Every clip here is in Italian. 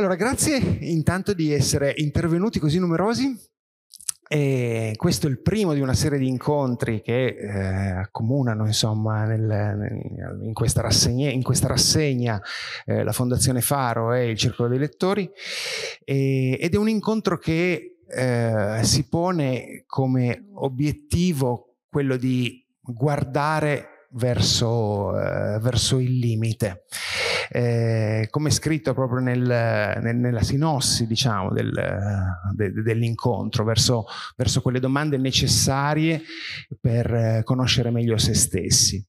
Allora, grazie intanto di essere intervenuti così numerosi. E questo è il primo di una serie di incontri che eh, accomunano insomma, nel, in questa rassegna, in questa rassegna eh, la Fondazione Faro e il Circolo dei Lettori e, ed è un incontro che eh, si pone come obiettivo quello di guardare verso, eh, verso il limite eh, come scritto proprio nel, nel, nella sinossi diciamo, del, de, dell'incontro, verso, verso, quelle domande necessarie per eh, conoscere meglio se stessi.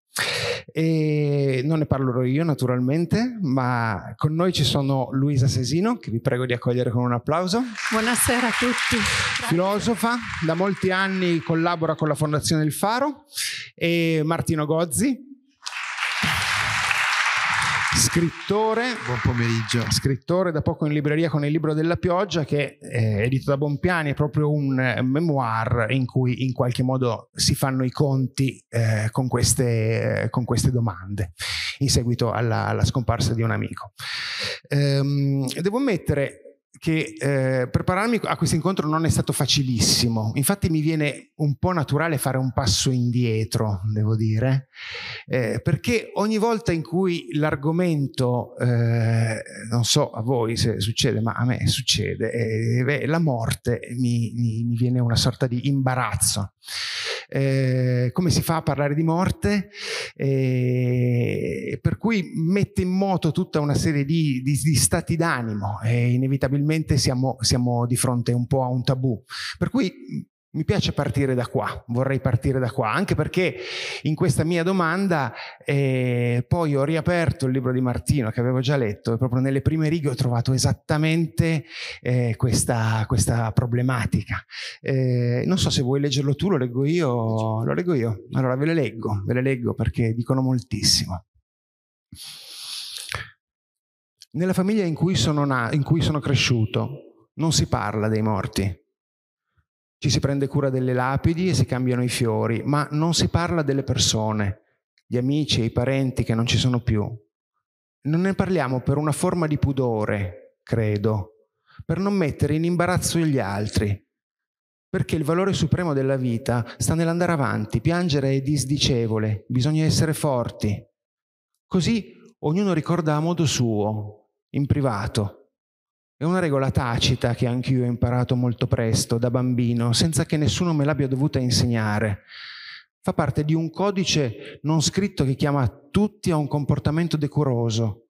E non ne parlerò io naturalmente, ma con noi ci sono Luisa Sesino, che vi prego di accogliere con un applauso. Buonasera a tutti. Filosofa, da molti anni collabora con la Fondazione Il Faro, e Martino Gozzi, scrittore, buon pomeriggio, scrittore da poco in libreria con il libro della pioggia che è eh, edito da Bompiani, è proprio un eh, memoir in cui in qualche modo si fanno i conti eh, con, queste, eh, con, queste, domande in seguito alla, alla scomparsa di un amico. Ehm, devo ammettere che eh, prepararmi a questo incontro non è stato facilissimo, infatti mi viene un po' naturale fare un passo indietro, devo dire, eh, perché ogni volta in cui l'argomento, eh, non so a voi se succede, ma a me succede, eh, beh, la morte mi, mi, mi viene una sorta di imbarazzo. Eh, come si fa a parlare di morte, eh, per cui mette in moto tutta una serie di, di, di stati d'animo e inevitabilmente siamo, siamo, di fronte un po' a un tabù. Per cui mi piace partire da qua, vorrei partire da qua, anche perché in questa mia domanda eh, poi ho riaperto il libro di Martino che avevo già letto e proprio nelle prime righe ho trovato esattamente eh, questa, questa, problematica. Eh, non so se vuoi leggerlo tu, lo leggo io. Lo leggo io. Allora ve le leggo, ve le leggo perché dicono moltissimo. Nella famiglia in cui sono, in cui sono cresciuto non si parla dei morti ci si prende cura delle lapidi e si cambiano i fiori, ma non si parla delle persone, gli amici e i parenti che non ci sono più. Non ne parliamo per una forma di pudore, credo, per non mettere in imbarazzo gli altri, perché il valore supremo della vita sta nell'andare avanti, piangere è disdicevole, bisogna essere forti. Così ognuno ricorda a modo suo, in privato, è una regola tacita che anch'io ho imparato molto presto, da bambino, senza che nessuno me l'abbia dovuta insegnare. Fa parte di un codice non scritto che chiama tutti a un comportamento decoroso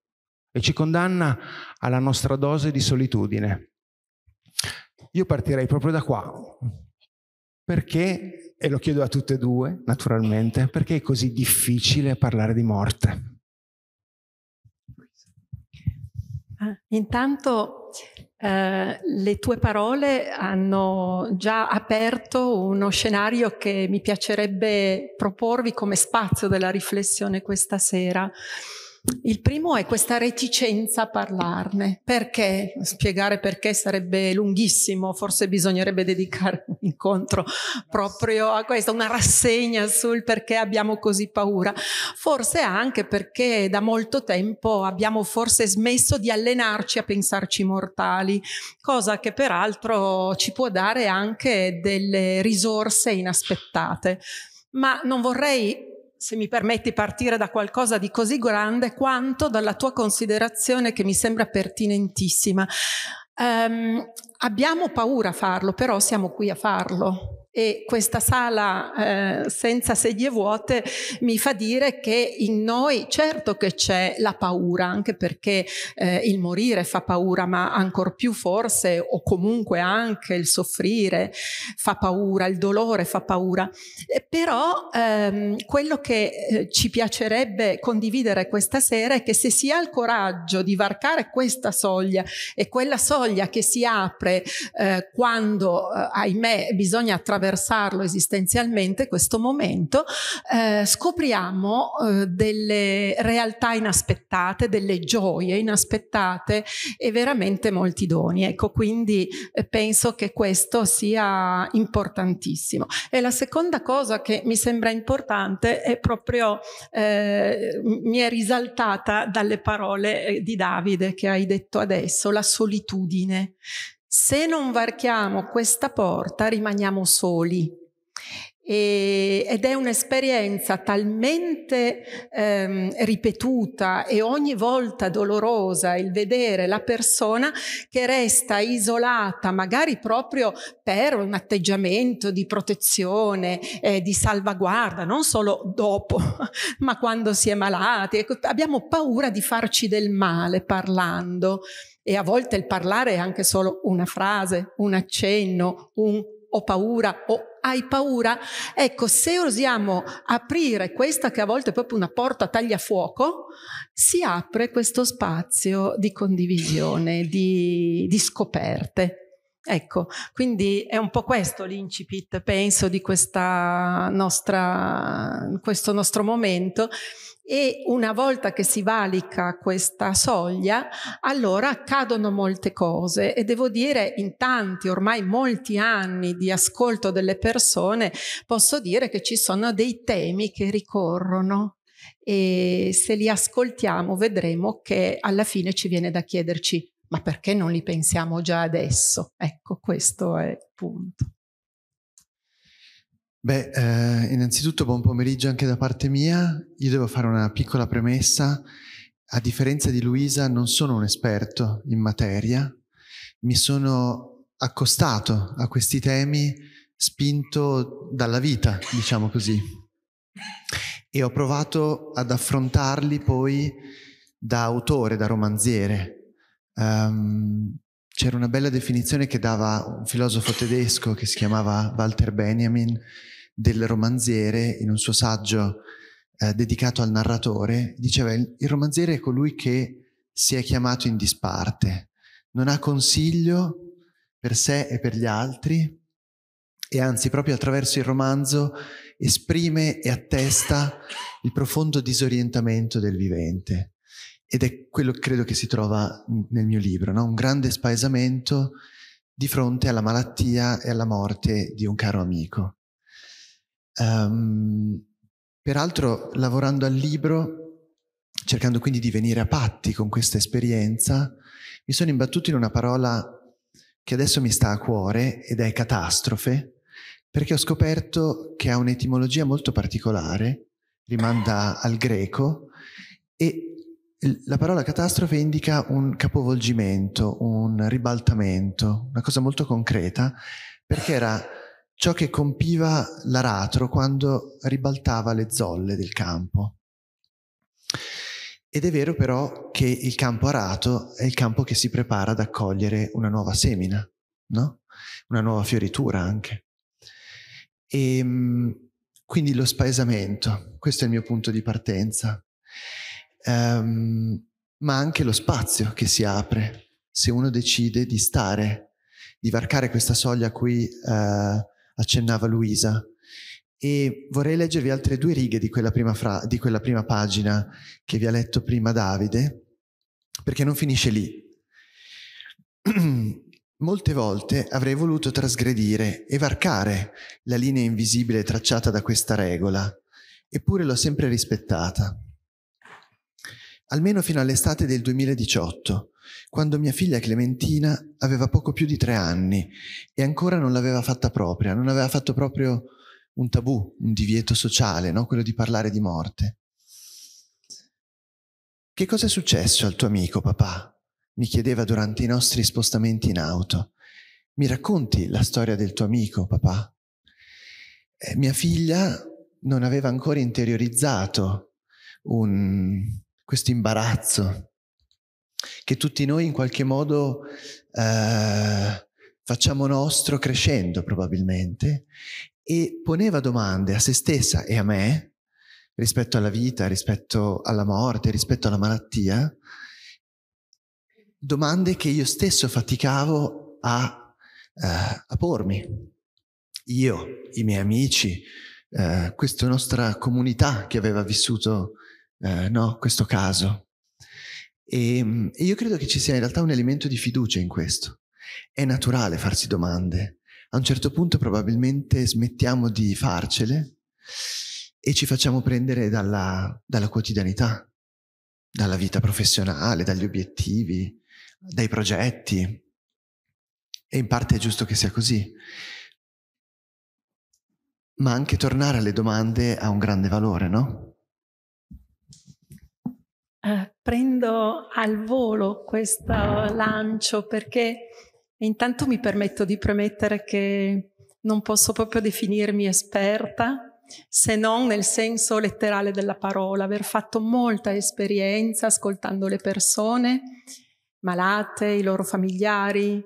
e ci condanna alla nostra dose di solitudine. Io partirei proprio da qua. Perché, e lo chiedo a tutte e due, naturalmente, perché è così difficile parlare di morte? Ah, intanto eh, le tue parole hanno già aperto uno scenario che mi piacerebbe proporvi come spazio della riflessione questa sera. Il primo è questa reticenza a parlarne, perché spiegare perché sarebbe lunghissimo, forse bisognerebbe dedicare un incontro proprio a questo, una rassegna sul perché abbiamo così paura, forse anche perché da molto tempo abbiamo forse smesso di allenarci a pensarci mortali, cosa che peraltro ci può dare anche delle risorse inaspettate. Ma non vorrei se mi permetti, partire da qualcosa di così grande quanto dalla tua considerazione che mi sembra pertinentissima. Um, abbiamo paura a farlo, però siamo qui a farlo e questa sala eh, senza sedie vuote mi fa dire che in noi certo che c'è la paura, anche perché eh, il morire fa paura, ma ancor più forse o comunque anche il soffrire fa paura, il dolore fa paura. Eh, però ehm, quello che eh, ci piacerebbe condividere questa sera è che se si ha il coraggio di varcare questa soglia e quella soglia che si apre eh, quando, eh, ahimè, bisogna attraversare attraversarlo esistenzialmente, questo momento, eh, scopriamo eh, delle realtà inaspettate, delle gioie inaspettate e veramente molti doni. Ecco, quindi eh, penso che questo sia importantissimo. E la seconda cosa che mi sembra importante è proprio, eh, mi è risaltata dalle parole eh, di Davide che hai detto adesso, la solitudine se non varchiamo questa porta rimaniamo soli. E, ed è un'esperienza talmente ehm, ripetuta e ogni volta dolorosa il vedere la persona che resta isolata, magari proprio per un atteggiamento di protezione, eh, di salvaguarda, non solo dopo, ma quando si è malati. Ecco, abbiamo paura di farci del male parlando. E a volte il parlare è anche solo una frase, un accenno, un ho paura o hai paura. Ecco, se osiamo aprire questa che a volte è proprio una porta tagliafuoco, si apre questo spazio di condivisione, di, di scoperte. Ecco, quindi è un po' questo l'incipit, penso, di nostra, questo nostro momento e una volta che si valica questa soglia, allora accadono molte cose e devo dire in tanti, ormai molti anni di ascolto delle persone, posso dire che ci sono dei temi che ricorrono e se li ascoltiamo vedremo che alla fine ci viene da chiederci ma perché non li pensiamo già adesso? Ecco, questo è il punto. Beh, eh, innanzitutto buon pomeriggio anche da parte mia. Io devo fare una piccola premessa. A differenza di Luisa non sono un esperto in materia, mi sono accostato a questi temi spinto dalla vita, diciamo così, e ho provato ad affrontarli poi da autore, da romanziere. Um, c'era una bella definizione che dava un filosofo tedesco che si chiamava Walter Benjamin, del romanziere in un suo saggio eh, dedicato al narratore, diceva il, il romanziere è colui che si è chiamato in disparte, non ha consiglio per sé e per gli altri e anzi proprio attraverso il romanzo esprime e attesta il profondo disorientamento del vivente. Ed è quello che credo che si trova nel mio libro, no? un grande spaesamento di fronte alla malattia e alla morte di un caro amico. Um, peraltro, lavorando al libro, cercando quindi di venire a patti con questa esperienza, mi sono imbattuto in una parola che adesso mi sta a cuore ed è catastrofe, perché ho scoperto che ha un'etimologia molto particolare, rimanda al greco, e la parola catastrofe indica un capovolgimento, un ribaltamento, una cosa molto concreta, perché era ciò che compiva l'aratro quando ribaltava le zolle del campo. Ed è vero però che il campo arato è il campo che si prepara ad accogliere una nuova semina, no? una nuova fioritura anche. E, ehm, quindi lo spaesamento, questo è il mio punto di partenza, um, ma anche lo spazio che si apre se uno decide di stare, di varcare questa soglia a cui uh, eh, accennava Luisa. E vorrei leggervi altre due righe di quella prima, fra- di quella prima pagina che vi ha letto prima Davide, perché non finisce lì. Molte volte avrei voluto trasgredire e varcare la linea invisibile tracciata da questa regola, eppure l'ho sempre rispettata. Almeno fino all'estate del 2018, quando mia figlia Clementina aveva poco più di tre anni e ancora non l'aveva fatta propria, non aveva fatto proprio un tabù, un divieto sociale, no? quello di parlare di morte. Che cosa è successo al tuo amico, papà? mi chiedeva durante i nostri spostamenti in auto. Mi racconti la storia del tuo amico, papà? Eh, mia figlia non aveva ancora interiorizzato un, questo imbarazzo che tutti noi in qualche modo eh, facciamo nostro crescendo probabilmente e poneva domande a se stessa e a me rispetto alla vita, rispetto alla morte, rispetto alla malattia, domande che io stesso faticavo a, eh, a pormi. Io, i miei amici, eh, questa nostra comunità che aveva vissuto eh, no, questo caso. E, ehm, e io credo che ci sia in realtà un elemento di fiducia in questo. È naturale farsi domande. A un certo punto probabilmente smettiamo di farcele e ci facciamo prendere dalla, dalla quotidianità, dalla vita professionale, dagli obiettivi, dai progetti. E in parte è giusto che sia così. Ma anche tornare alle domande ha un grande valore, no? Eh, prendo al volo questo lancio perché intanto mi permetto di premettere che non posso proprio definirmi esperta se non nel senso letterale della parola, aver fatto molta esperienza ascoltando le persone malate, i loro familiari,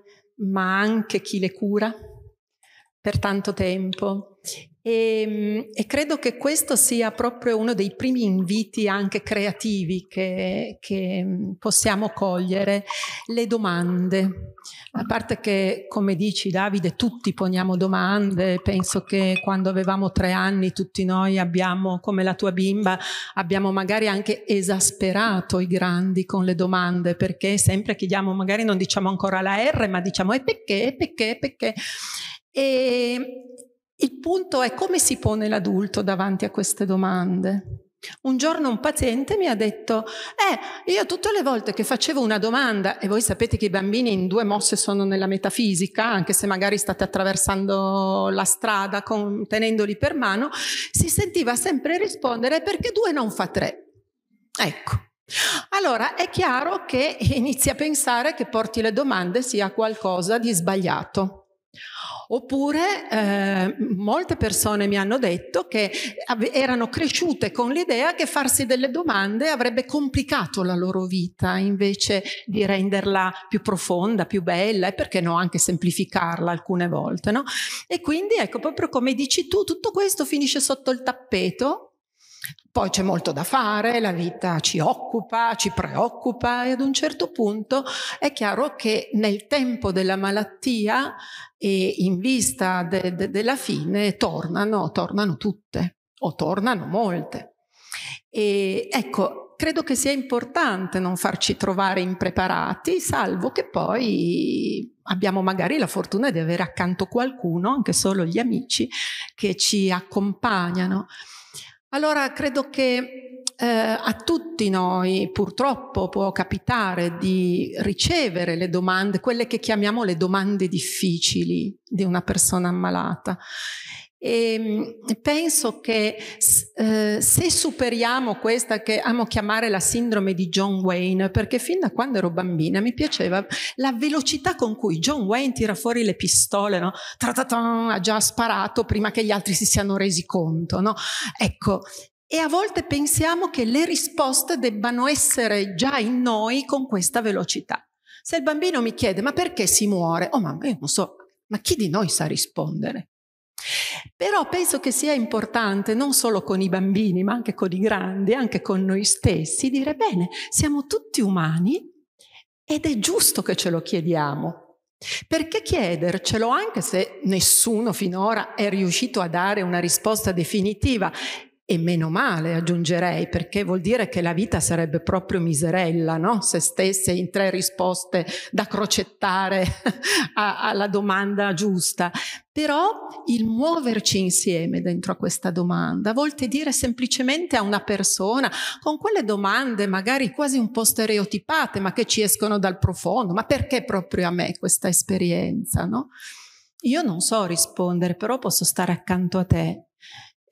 ma anche chi le cura per tanto tempo. E, ehm, e, credo che questo sia proprio uno dei primi inviti anche creativi che, che, mm, possiamo cogliere, le domande. A parte che, come dici Davide, tutti poniamo domande, penso che quando avevamo tre anni tutti noi abbiamo, come la tua bimba, abbiamo magari anche esasperato i grandi con le domande, perché sempre chiediamo, magari non diciamo ancora la R, ma diciamo e perché, perché, perché. E, il punto è come si pone l'adulto davanti a queste domande. Un giorno un paziente mi ha detto, eh, io tutte le volte che facevo una domanda, e voi sapete che i bambini in due mosse sono nella metafisica, anche se magari state attraversando la strada con, tenendoli per mano, si sentiva sempre rispondere perché due non fa tre. Ecco. Allora è chiaro che inizi a pensare che porti le domande sia qualcosa di sbagliato. Oppure eh, molte persone mi hanno detto che erano cresciute con l'idea che farsi delle domande avrebbe complicato la loro vita invece di renderla più profonda, più bella e perché no anche semplificarla alcune volte. No? E quindi ecco proprio come dici tu, tutto questo finisce sotto il tappeto poi c'è molto da fare, la vita ci occupa, ci preoccupa e ad un certo punto è chiaro che nel tempo della malattia e in vista de de della fine tornano, tornano tutte o tornano molte. E ecco, credo che sia importante non farci trovare impreparati, salvo che poi abbiamo magari la fortuna di avere accanto qualcuno, anche solo gli amici, che ci accompagnano. Allora credo che eh, a tutti noi purtroppo può capitare di ricevere le domande, quelle che chiamiamo le domande difficili di una persona ammalata e ehm, penso che eh, se superiamo questa che amo chiamare la sindrome di John Wayne, perché fin da quando ero bambina mi piaceva la velocità con cui John Wayne tira fuori le pistole, no? ha già sparato prima che gli altri si siano resi conto. No? Ecco, e a volte pensiamo che le risposte debbano essere già in noi con questa velocità. Se il bambino mi chiede ma perché si muore? Oh mamma, io non so, ma chi di noi sa rispondere? Però penso che sia importante, non solo con i bambini, ma anche con i grandi, anche con noi stessi, dire bene, siamo tutti umani ed è giusto che ce lo chiediamo. Perché chiedercelo anche se nessuno finora è riuscito a dare una risposta definitiva? E meno male, aggiungerei, perché vuol dire che la vita sarebbe proprio miserella, no? Se stesse in tre risposte da crocettare alla domanda giusta. Però il muoverci insieme dentro a questa domanda, a volte dire semplicemente a una persona, con quelle domande magari quasi un po' stereotipate, ma che ci escono dal profondo, ma perché proprio a me questa esperienza, no? Io non so rispondere, però posso stare accanto a te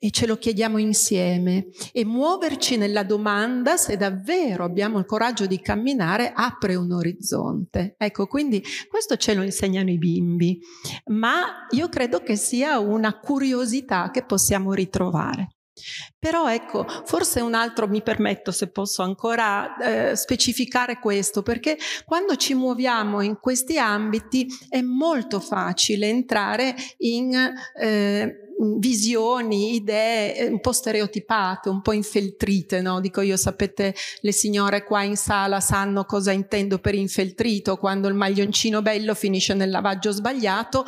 e ce lo chiediamo insieme e muoverci nella domanda se davvero abbiamo il coraggio di camminare apre un orizzonte. Ecco, quindi questo ce lo insegnano i bimbi, ma io credo che sia una curiosità che possiamo ritrovare. Però ecco, forse un altro, mi permetto se posso ancora eh, specificare questo, perché quando ci muoviamo in questi ambiti è molto facile entrare in... Eh, visioni, idee eh, un po' stereotipate, un po' infeltrite, no? Dico io, sapete, le signore qua in sala sanno cosa intendo per infeltrito, quando il maglioncino bello finisce nel lavaggio sbagliato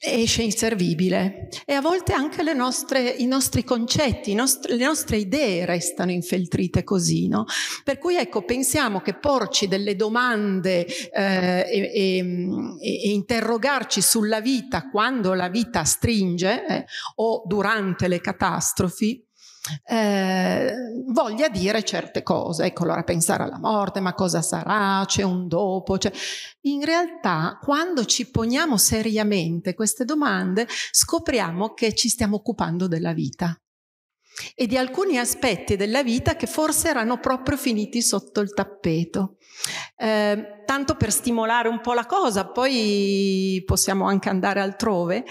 esce inservibile e a volte anche nostre, i nostri concetti, i nostri, le nostre idee restano infeltrite così, no? Per cui ecco, pensiamo che porci delle domande eh, e, e, e, interrogarci sulla vita quando la vita stringe eh, o durante le catastrofi eh, voglia dire certe cose. Ecco, allora pensare alla morte, ma cosa sarà? C'è un dopo? C'è... In realtà, quando ci poniamo seriamente queste domande, scopriamo che ci stiamo occupando della vita e di alcuni aspetti della vita che forse erano proprio finiti sotto il tappeto. Eh, tanto per stimolare un po' la cosa, poi possiamo anche andare altrove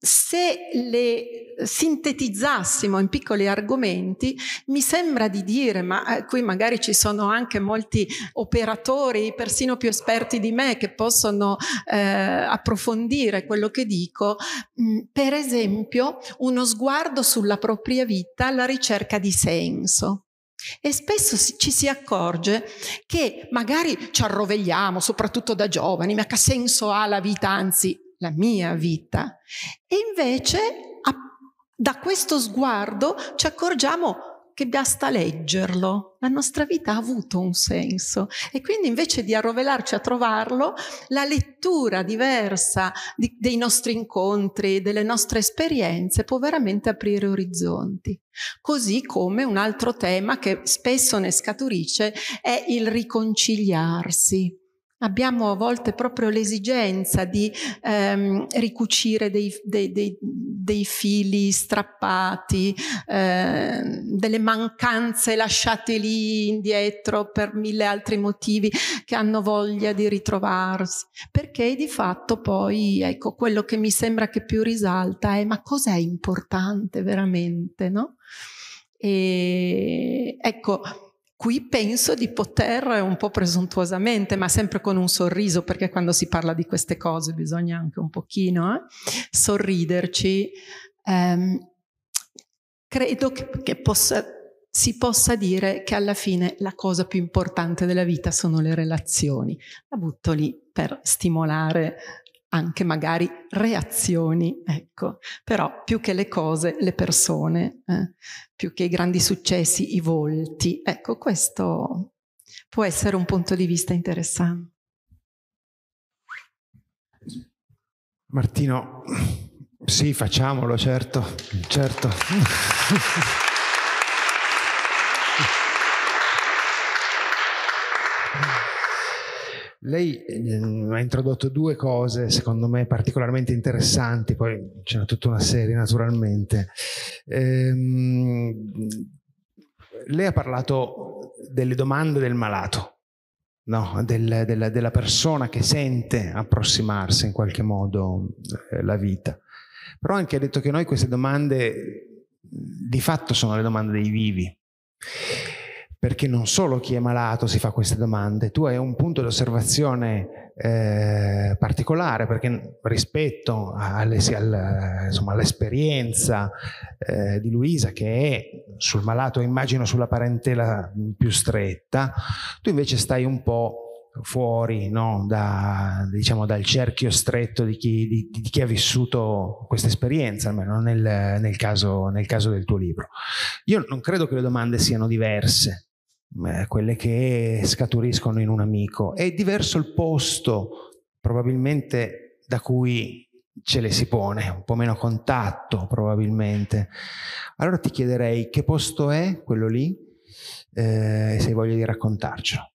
se le sintetizzassimo in piccoli argomenti, mi sembra di dire, ma eh, qui magari ci sono anche molti operatori, persino più esperti di me, che possono eh, approfondire quello che dico, mm, per esempio uno sguardo sulla propria vita alla ricerca di senso. E spesso ci si accorge che magari ci arrovegliamo, soprattutto da giovani, ma che senso ha la vita? Anzi, la mia vita. E invece a, da questo sguardo ci accorgiamo che basta leggerlo, la nostra vita ha avuto un senso e quindi invece di arrovelarci a trovarlo, la lettura diversa di, dei nostri incontri, delle nostre esperienze può veramente aprire orizzonti. Così come un altro tema che spesso ne scaturisce è il riconciliarsi Abbiamo a volte proprio l'esigenza di ehm, ricucire dei, dei, dei, dei, fili strappati, eh, delle mancanze lasciate lì indietro per mille altri motivi che hanno voglia di ritrovarsi. Perché di fatto poi, ecco, quello che mi sembra che più risalta è ma cos'è importante veramente, no? E ecco Qui penso di poter un po' presuntuosamente, ma sempre con un sorriso, perché quando si parla di queste cose bisogna anche un pochino eh, sorriderci, ehm, credo che, che possa, si possa dire che alla fine la cosa più importante della vita sono le relazioni. La butto lì per stimolare anche magari reazioni, ecco, però più che le cose, le persone, eh? più che i grandi successi, i volti, ecco, questo può essere un punto di vista interessante. Martino, sì, facciamolo, certo, certo. Lei eh, ha introdotto due cose, secondo me, particolarmente interessanti, poi c'è tutta una serie naturalmente. Ehm, lei ha parlato delle domande del malato, no? del, della, della, persona che sente approssimarsi in qualche modo eh, la vita. Però anche ha detto che noi queste domande di fatto sono le domande dei vivi perché non solo chi è malato si fa queste domande, tu hai un punto di osservazione eh, particolare perché rispetto alle, al, insomma, all'esperienza eh, di Luisa che è sul malato immagino sulla parentela più stretta, tu invece stai un po' fuori no? da, diciamo, dal cerchio stretto di chi, di, di chi ha vissuto questa esperienza, almeno nel, nel, caso, nel caso del tuo libro. Io non credo che le domande siano diverse, eh, quelle che scaturiscono in un amico. È diverso il posto, probabilmente, da cui ce le si pone, un po' meno contatto probabilmente. Allora ti chiederei che posto è quello lì eh, se hai voglia di raccontarcelo.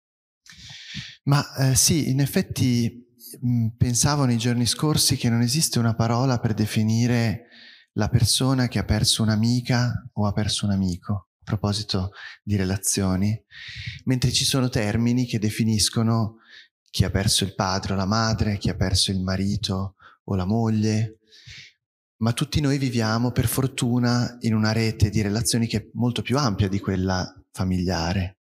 Ma eh, sì, in effetti mh, mm, pensavo nei giorni scorsi che non esiste una parola per definire la persona che ha perso un'amica o ha perso un amico a proposito di relazioni, mentre ci sono termini che definiscono chi ha perso il padre o la madre, chi ha perso il marito o la moglie, ma tutti noi viviamo per fortuna in una rete di relazioni che è molto più ampia di quella familiare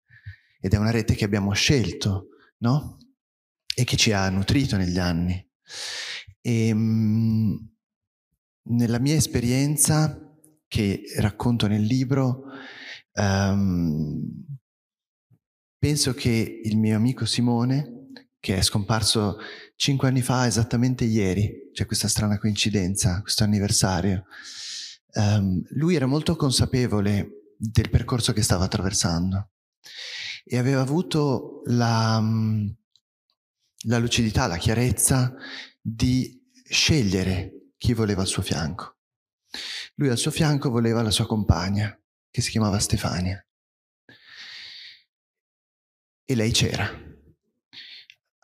ed è una rete che abbiamo scelto, no? E che ci ha nutrito negli anni. E, ehm, mh, nella mia esperienza, che racconto nel libro, Um, penso che il mio amico Simone, che è scomparso cinque anni fa, esattamente ieri, c'è cioè questa strana coincidenza, questo anniversario, um, lui era molto consapevole del percorso che stava attraversando e aveva avuto la, la lucidità, la chiarezza di scegliere chi voleva al suo fianco. Lui al suo fianco voleva la sua compagna, che si chiamava Stefania. E lei c'era.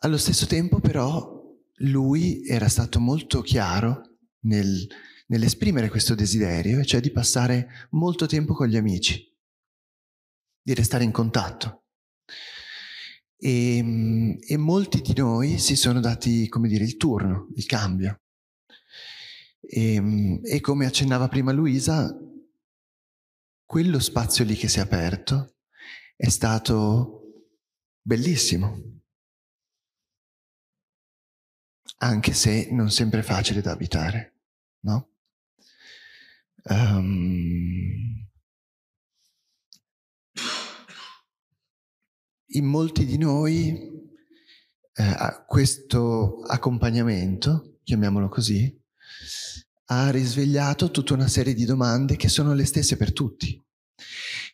Allo stesso tempo però lui era stato molto chiaro nel, nell'esprimere questo desiderio, cioè di passare molto tempo con gli amici, di restare in contatto. E, ehm, e molti di noi si sono dati, come dire, il turno, il cambio. E, ehm, e come accennava prima Luisa, quello spazio lì che si è aperto è stato bellissimo, anche se non sempre facile da abitare, no? Um, in molti di noi eh, questo accompagnamento, chiamiamolo così, ha risvegliato tutta una serie di domande che sono le stesse per tutti.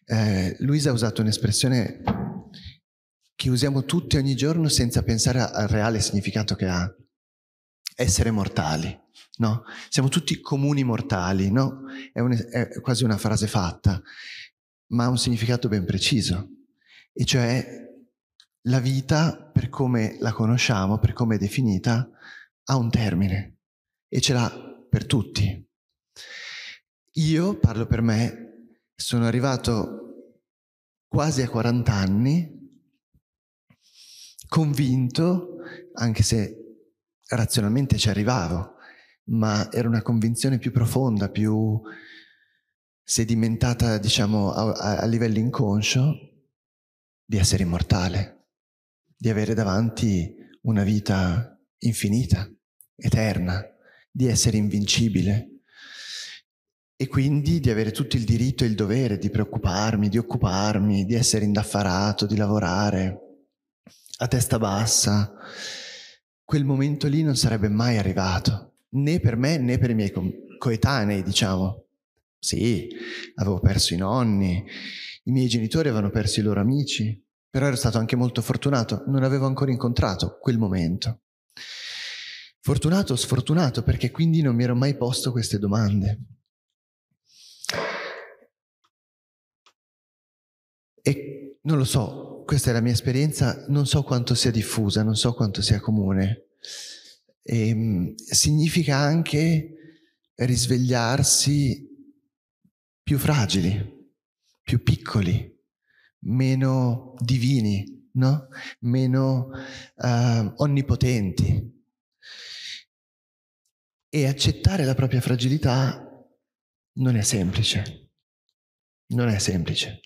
Eh, Luisa ha usato un'espressione che usiamo tutti ogni giorno senza pensare al reale significato che ha. Essere mortali, no? Siamo tutti comuni mortali, no? È, un, è quasi una frase fatta, ma ha un significato ben preciso. E cioè la vita, per come la conosciamo, per come è definita, ha un termine e ce l'ha per tutti. Io, parlo per me, sono arrivato quasi a 40 anni convinto, anche se razionalmente ci arrivavo, ma era una convinzione più profonda, più sedimentata, diciamo, a, a livello inconscio, di essere immortale, di avere davanti una vita infinita, eterna di essere invincibile e quindi di avere tutto il diritto e il dovere di preoccuparmi, di occuparmi, di essere indaffarato, di lavorare a testa bassa. Quel momento lì non sarebbe mai arrivato, né per me né per i miei coetanei, diciamo. Sì, avevo perso i nonni, i miei genitori avevano perso i loro amici, però ero stato anche molto fortunato, non avevo ancora incontrato quel momento. Fortunato o sfortunato perché quindi non mi ero mai posto queste domande. E non lo so, questa è la mia esperienza, non so quanto sia diffusa, non so quanto sia comune. E, ehm, significa anche risvegliarsi più fragili, più piccoli, meno divini, no? meno uh, onnipotenti e accettare la propria fragilità non è semplice. Non è semplice.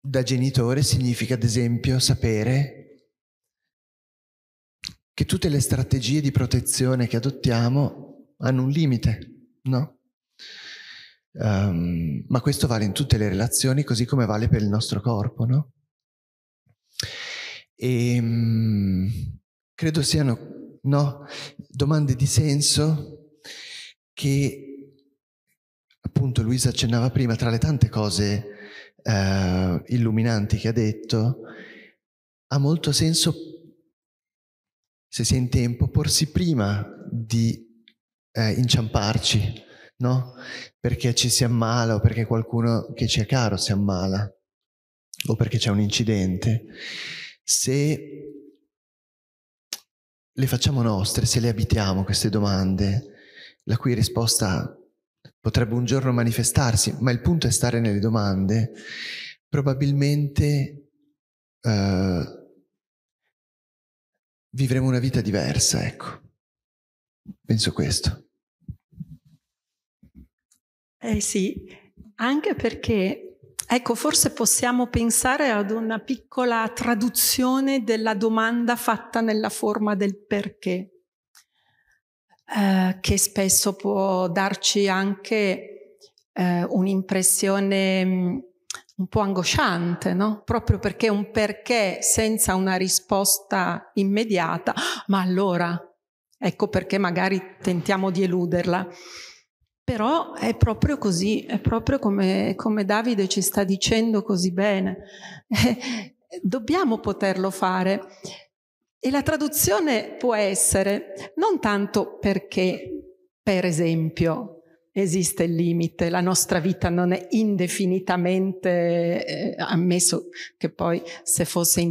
Da genitore significa, ad esempio, sapere che tutte le strategie di protezione che adottiamo hanno un limite, no? Um, ma questo vale in tutte le relazioni, così come vale per il nostro corpo, no? E um, credo siano no? domande di senso che appunto Luisa accennava prima, tra le tante cose eh, illuminanti che ha detto, ha molto senso, se si è in tempo, porsi prima di eh, inciamparci, no? Perché ci si ammala o perché qualcuno che ci è caro si ammala o perché c'è un incidente. Se le facciamo nostre se le abitiamo queste domande, la cui risposta potrebbe un giorno manifestarsi, ma il punto è stare nelle domande, probabilmente eh, vivremo una vita diversa, ecco. Penso questo. Eh sì, anche perché Ecco, forse possiamo pensare ad una piccola traduzione della domanda fatta nella forma del perché, eh, che spesso può darci anche eh, un'impressione mm, un po' angosciante, no? Proprio perché un perché senza una risposta immediata, ma allora, ecco perché magari tentiamo di eluderla. Però è proprio così, è proprio come, come Davide ci sta dicendo così bene. dobbiamo poterlo fare. E la traduzione può essere non tanto perché, per esempio, esiste il limite, la nostra vita non è indefinitamente, eh, ammesso che poi se fosse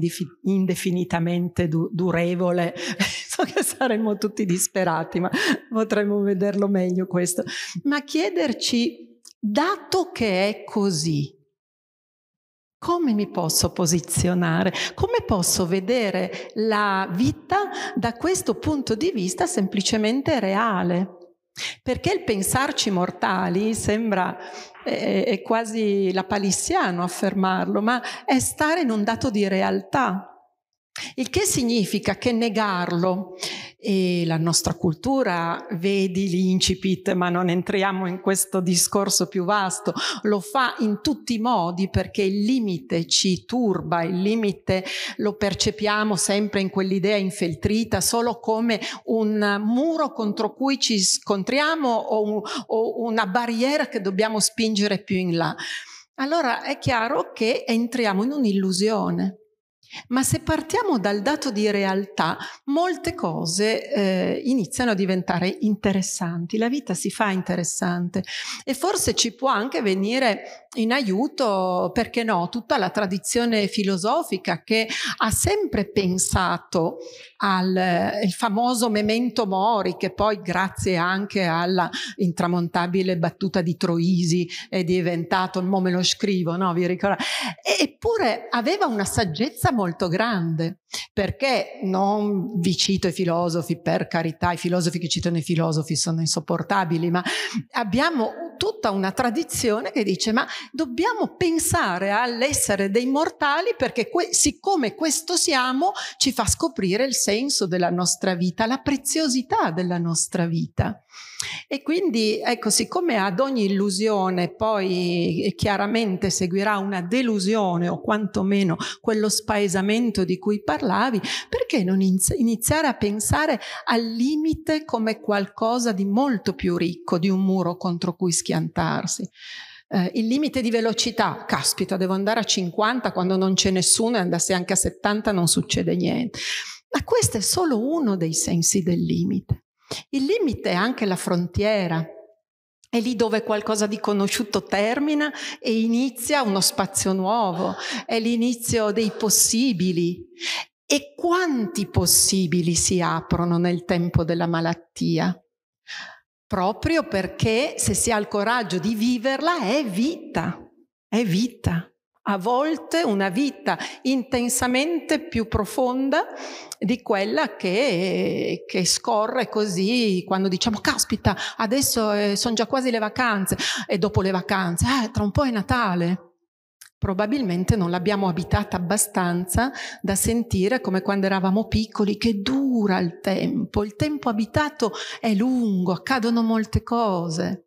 indefinitamente du durevole, so che saremmo tutti disperati, ma potremmo vederlo meglio questo, ma chiederci, dato che è così, come mi posso posizionare? Come posso vedere la vita da questo punto di vista semplicemente reale? Perché il pensarci mortali sembra eh, è quasi lapalissiano affermarlo, ma è stare in un dato di realtà, il che significa che negarlo, e la nostra cultura, vedi l'incipit, ma non entriamo in questo discorso più vasto, lo fa in tutti i modi perché il limite ci turba, il limite lo percepiamo sempre in quell'idea infeltrita solo come un muro contro cui ci scontriamo o, un, o una barriera che dobbiamo spingere più in là. Allora è chiaro che entriamo in un'illusione ma se partiamo dal dato di realtà, molte cose eh, iniziano a diventare interessanti, la vita si fa interessante e forse ci può anche venire in aiuto, perché no, tutta la tradizione filosofica che ha sempre pensato al eh, famoso memento mori che poi grazie anche alla intramontabile battuta di Troisi è diventato mo me lo scrivo, no? Vi ricordate? Eppure aveva una saggezza molto grande perché non vi cito i filosofi per carità, i filosofi che citano i filosofi sono insopportabili, ma abbiamo tutta una tradizione che dice ma dobbiamo pensare all'essere dei mortali perché que siccome questo siamo ci fa scoprire il senso senso della nostra vita, la preziosità della nostra vita. E quindi, ecco, siccome ad ogni illusione poi eh, chiaramente seguirà una delusione o quantomeno quello spaesamento di cui parlavi, perché non iniziare a pensare al limite come qualcosa di molto più ricco di un muro contro cui schiantarsi? Uh, il limite di velocità, caspita, devo andare a 50 quando non c'è nessuno e andassi anche a 70 non succede niente. Ma questo è solo uno dei sensi del limite. Il limite è anche la frontiera, è lì dove qualcosa di conosciuto termina e inizia uno spazio nuovo, è l'inizio dei possibili. E quanti possibili si aprono nel tempo della malattia? Proprio perché se si ha il coraggio di viverla è vita, è vita a volte una vita intensamente più profonda di quella che, che scorre così quando diciamo caspita adesso eh, sono già quasi le vacanze e dopo le vacanze eh, tra un po' è Natale probabilmente non l'abbiamo abitata abbastanza da sentire come quando eravamo piccoli che dura il tempo, il tempo abitato è lungo, accadono molte cose.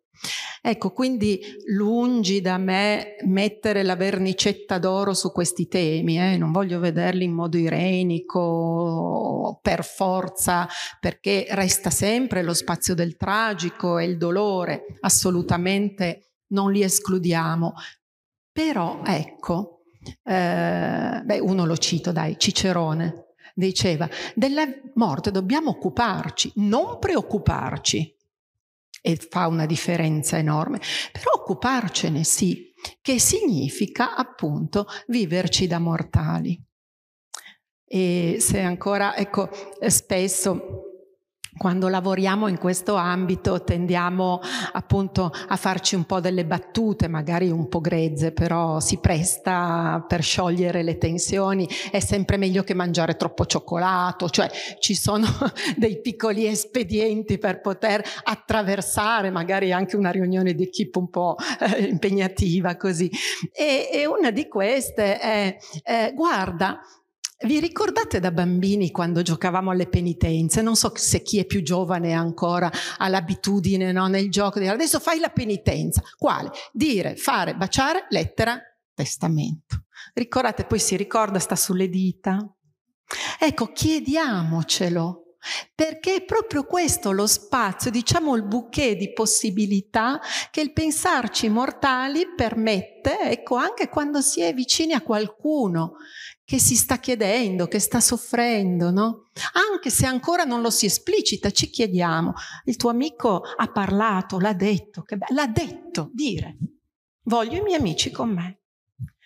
Ecco, quindi lungi da me mettere la vernicetta d'oro su questi temi, eh? non voglio vederli in modo irenico, per forza, perché resta sempre lo spazio del tragico e il dolore, assolutamente non li escludiamo. Però ecco, eh, beh, uno lo cito, dai, Cicerone diceva, della morte dobbiamo occuparci, non preoccuparci e fa una differenza enorme, però occuparcene sì, che significa appunto viverci da mortali. E se ancora, ecco, spesso quando lavoriamo in questo ambito tendiamo appunto a farci un po' delle battute, magari un po' grezze, però si presta per sciogliere le tensioni, è sempre meglio che mangiare troppo cioccolato, cioè ci sono dei piccoli espedienti per poter attraversare magari anche una riunione di equip un po' eh, impegnativa così. E, e, una di queste è, eh, guarda, vi ricordate da bambini quando giocavamo alle penitenze? Non so se chi è più giovane ancora ha l'abitudine no? nel gioco di adesso fai la penitenza. Quale? Dire, fare, baciare, lettera, testamento. Ricordate, poi si ricorda, sta sulle dita. Ecco, chiediamocelo. Perché è proprio questo lo spazio, diciamo il bouquet di possibilità che il pensarci mortali permette, ecco, anche quando si è vicini a qualcuno che si sta chiedendo, che sta soffrendo, no? Anche se ancora non lo si esplicita, ci chiediamo, il tuo amico ha parlato, l'ha detto, che be- l'ha detto, dire, voglio i miei amici con me.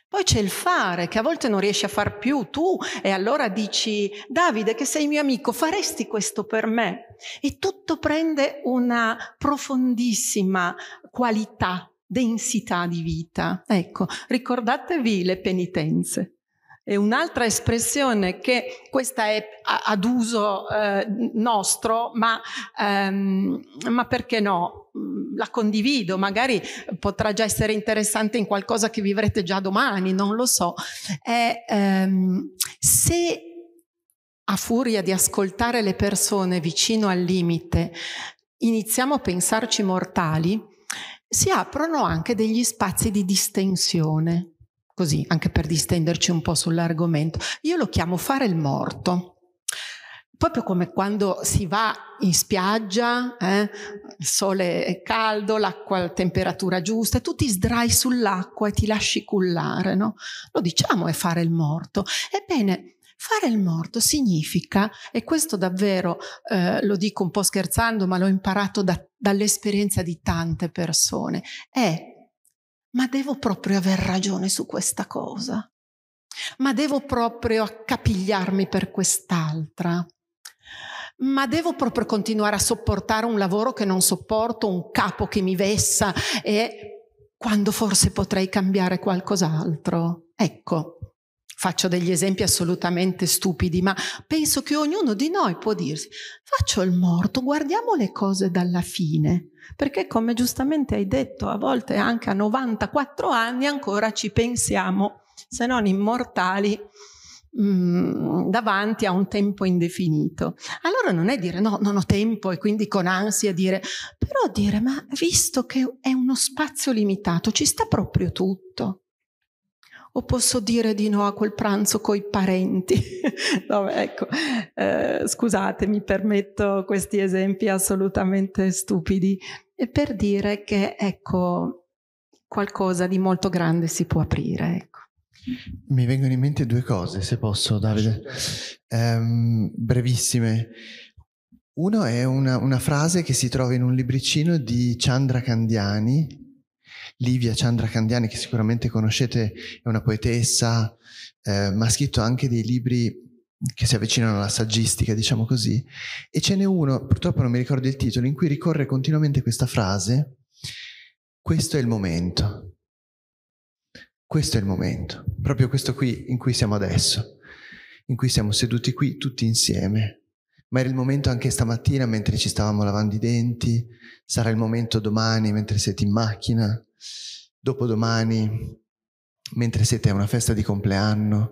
Poi c'è il fare, che a volte non riesci a far più tu, e allora dici, Davide, che sei mio amico, faresti questo per me? E tutto prende una profondissima qualità, densità di vita. Ecco, ricordatevi le penitenze. E un'altra espressione che questa è ad uso eh, nostro, ma, ehm, ma perché no? Mm, la condivido, magari potrà già essere interessante in qualcosa che vivrete già domani, non lo so. È, ehm, se a furia di ascoltare le persone vicino al limite iniziamo a pensarci mortali, si aprono anche degli spazi di distensione così, anche per distenderci un po' sull'argomento. Io lo chiamo fare il morto. Proprio come quando si va in spiaggia, eh, il sole è caldo, l'acqua a temperatura giusta, e tu ti sdrai sull'acqua e ti lasci cullare, no? Lo diciamo è fare il morto. Ebbene, Fare il morto significa, e questo davvero eh, lo dico un po' scherzando, ma l'ho imparato da, dall'esperienza di tante persone, è ma devo proprio aver ragione su questa cosa, ma devo proprio accapigliarmi per quest'altra, ma devo proprio continuare a sopportare un lavoro che non sopporto, un capo che mi vessa e quando forse potrei cambiare qualcos'altro. Ecco, faccio degli esempi assolutamente stupidi, ma penso che ognuno di noi può dirsi, faccio il morto, guardiamo le cose dalla fine, perché come giustamente hai detto, a volte anche a 94 anni ancora ci pensiamo, se non immortali, mm, davanti a un tempo indefinito. Allora non è dire no, non ho tempo e quindi con ansia dire, però dire ma visto che è uno spazio limitato, ci sta proprio tutto o posso dire di no a quel pranzo coi parenti? no, ecco, eh, scusatemi, permetto questi esempi assolutamente stupidi E per dire che ecco, qualcosa di molto grande si può aprire. Ecco. Mi vengono in mente due cose, se posso, Davide, um, brevissime. Uno è una, una frase che si trova in un libricino di Chandra Candiani, Livia Chandra Candiani, che sicuramente conoscete, è una poetessa, eh, ma ha scritto anche dei libri che si avvicinano alla saggistica, diciamo così, e ce n'è uno, purtroppo non mi ricordo il titolo, in cui ricorre continuamente questa frase, questo è il momento, questo è il momento, proprio questo qui in cui siamo adesso, in cui siamo seduti qui tutti insieme, ma era il momento anche stamattina mentre ci stavamo lavando i denti, sarà il momento domani mentre siete in macchina, dopodomani, mentre siete a una festa di compleanno,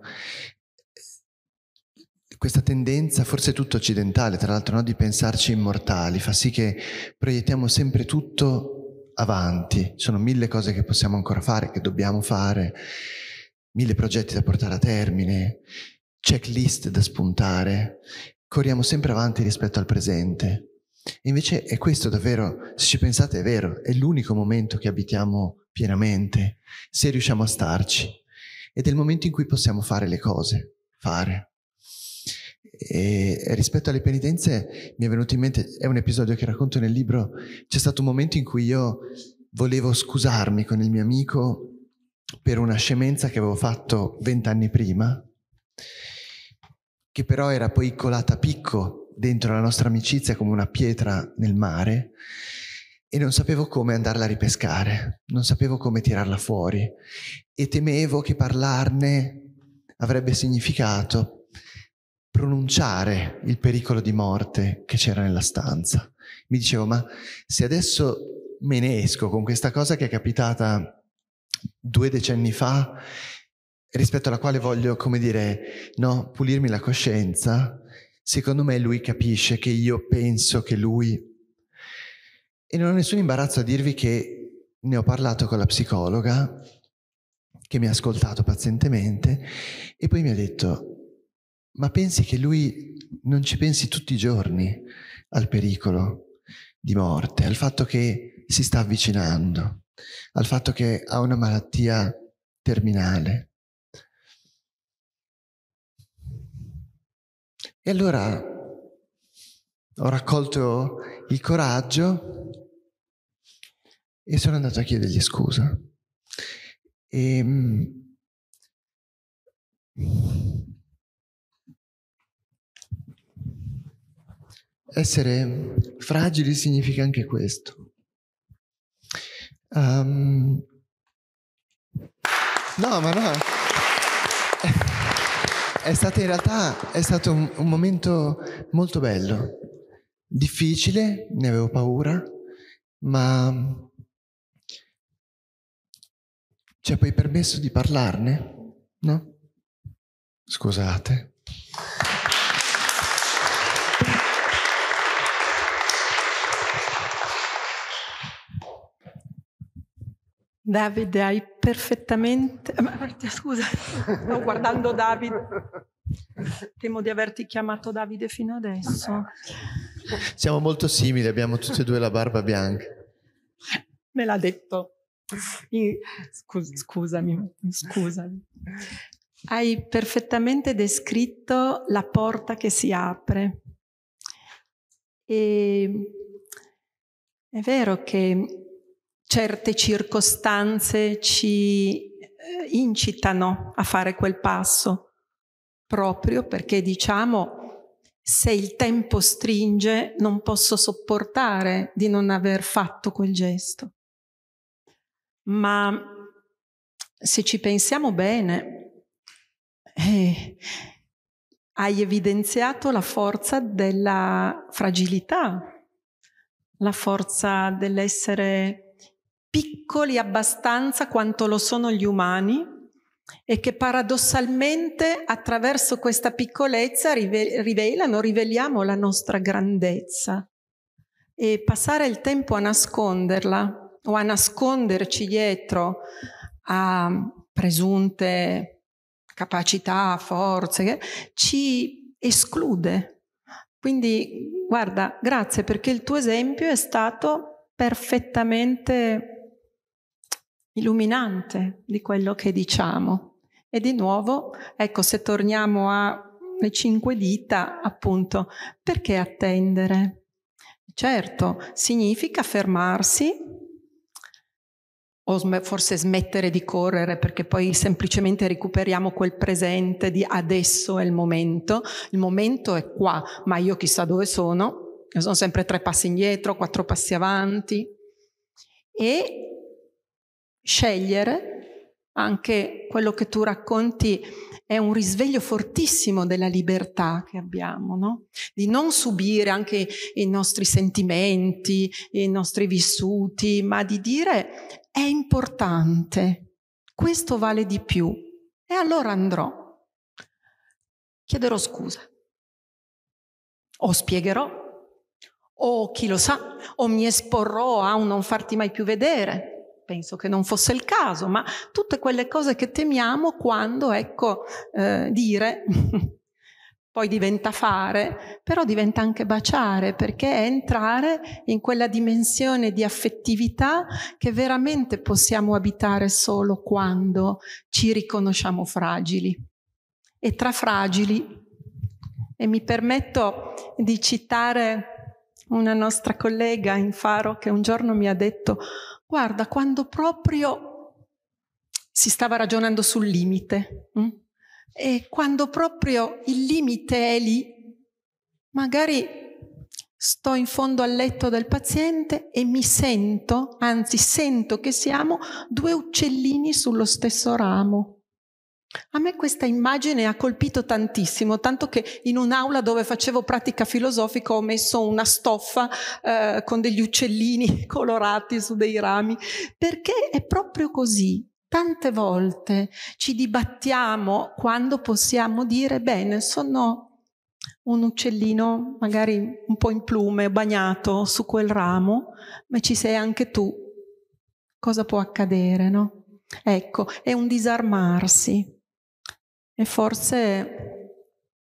questa tendenza, forse tutto occidentale, tra l'altro, no, di pensarci immortali, fa sì che proiettiamo sempre tutto avanti. Sono mille cose che possiamo ancora fare, che dobbiamo fare, mille progetti da portare a termine, checklist da spuntare. Corriamo sempre avanti rispetto al presente invece è questo davvero, se ci pensate è vero, è l'unico momento che abitiamo pienamente, se riusciamo a starci. Ed è il momento in cui possiamo fare le cose, fare. E rispetto alle penitenze mi è venuto in mente, è un episodio che racconto nel libro, c'è stato un momento in cui io volevo scusarmi con il mio amico per una scemenza che avevo fatto vent'anni prima, che però era poi colata a picco dentro la nostra amicizia come una pietra nel mare e non sapevo come andarla a ripescare, non sapevo come tirarla fuori e temevo che parlarne avrebbe significato pronunciare il pericolo di morte che c'era nella stanza. Mi dicevo, ma se adesso me ne esco con questa cosa che è capitata due decenni fa, rispetto alla quale voglio, come dire, no, pulirmi la coscienza, secondo me lui capisce che io penso che lui... E non ho nessun imbarazzo a dirvi che ne ho parlato con la psicologa, che mi ha ascoltato pazientemente, e poi mi ha detto, ma pensi che lui non ci pensi tutti i giorni al pericolo di morte, al fatto che si sta avvicinando, al fatto che ha una malattia terminale? E allora ho raccolto il coraggio e sono andato a chiedergli scusa. E, ehm, essere fragili significa anche questo. Um, no, ma no è stato in realtà è stato un, un momento molto bello, difficile, ne avevo paura, ma ci ha poi permesso di parlarne, no? Scusate. Davide, hai perfettamente... Scusa, sto guardando Davide. Temo di averti chiamato Davide fino adesso. Siamo molto simili, abbiamo tutte e due la barba bianca. Me l'ha detto. Scusami, scusami. Hai perfettamente descritto la porta che si apre. E è vero che certe circostanze ci eh, incitano a fare quel passo, proprio perché diciamo se il tempo stringe non posso sopportare di non aver fatto quel gesto. Ma se ci pensiamo bene, eh, hai evidenziato la forza della fragilità, la forza dell'essere piccoli abbastanza quanto lo sono gli umani e che paradossalmente attraverso questa piccolezza rivelano, riveliamo la nostra grandezza. E passare il tempo a nasconderla o a nasconderci dietro a presunte capacità, forze, ci esclude. Quindi guarda, grazie perché il tuo esempio è stato perfettamente illuminante di quello che diciamo. E di nuovo, ecco, se torniamo alle cinque dita, appunto, perché attendere? Certo, significa fermarsi o forse smettere di correre perché poi semplicemente recuperiamo quel presente di adesso è il momento, il momento è qua, ma io chissà dove sono, sono sempre tre passi indietro, quattro passi avanti e scegliere, anche quello che tu racconti è un risveglio fortissimo della libertà che abbiamo, no? di non subire anche i nostri sentimenti, i nostri vissuti, ma di dire è importante, questo vale di più e allora andrò. Chiederò scusa, o spiegherò, o chi lo sa, o mi esporrò a un non farti mai più vedere penso che non fosse il caso, ma tutte quelle cose che temiamo quando, ecco, eh, dire poi diventa fare, però diventa anche baciare, perché è entrare in quella dimensione di affettività che veramente possiamo abitare solo quando ci riconosciamo fragili. E tra fragili, e mi permetto di citare una nostra collega in Faro che un giorno mi ha detto, guarda, quando proprio si stava ragionando sul limite, mh? Mm, e quando proprio il limite è lì, magari sto in fondo al letto del paziente e mi sento, anzi sento che siamo due uccellini sullo stesso ramo. A me questa immagine ha colpito tantissimo, tanto che in un'aula dove facevo pratica filosofica ho messo una stoffa eh, con degli uccellini colorati su dei rami, perché è proprio così. Tante volte ci dibattiamo quando possiamo dire, bene, sono un uccellino magari un po' in plume, bagnato su quel ramo, ma ci sei anche tu. Cosa può accadere, no? Ecco, è un disarmarsi. E forse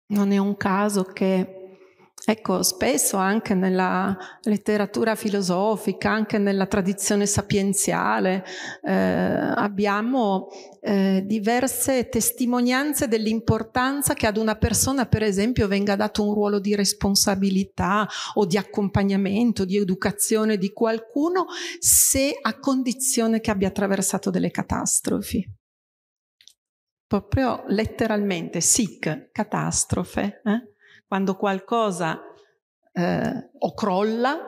non è un caso che, ecco, spesso anche nella letteratura filosofica, anche nella tradizione sapienziale, eh, abbiamo eh, diverse testimonianze dell'importanza che ad una persona, per esempio, venga dato un ruolo di responsabilità o di accompagnamento, di educazione di qualcuno, se a condizione che abbia attraversato delle catastrofi proprio letteralmente, sic, catastrofe, eh? quando qualcosa eh, o crolla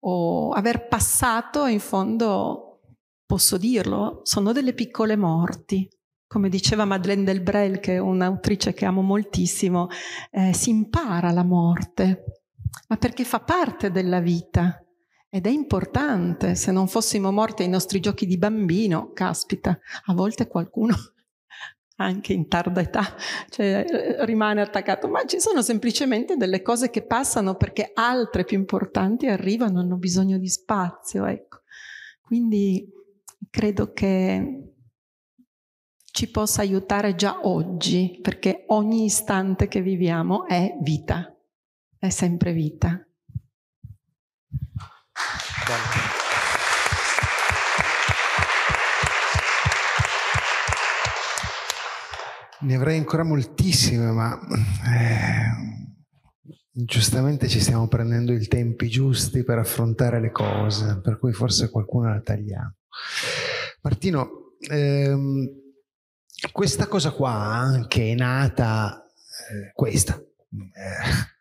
o aver passato in fondo, posso dirlo, sono delle piccole morti. Come diceva Madeleine Delbrel, che è un'autrice che amo moltissimo, eh, si impara la morte, ma perché fa parte della vita ed è importante. Se non fossimo morti ai nostri giochi di bambino, caspita, a volte qualcuno anche in tarda età, cioè eh, rimane attaccato, ma ci sono semplicemente delle cose che passano perché altre più importanti arrivano, hanno bisogno di spazio, ecco. Quindi credo che ci possa aiutare già oggi, perché ogni istante che viviamo è vita, è sempre vita. Bene. Ne avrei ancora moltissime, ma eh, giustamente ci stiamo prendendo i tempi giusti per affrontare le cose, per cui forse qualcuno la tagliamo. Martino, ehm, questa cosa qua, eh, che è nata, eh, questa, eh,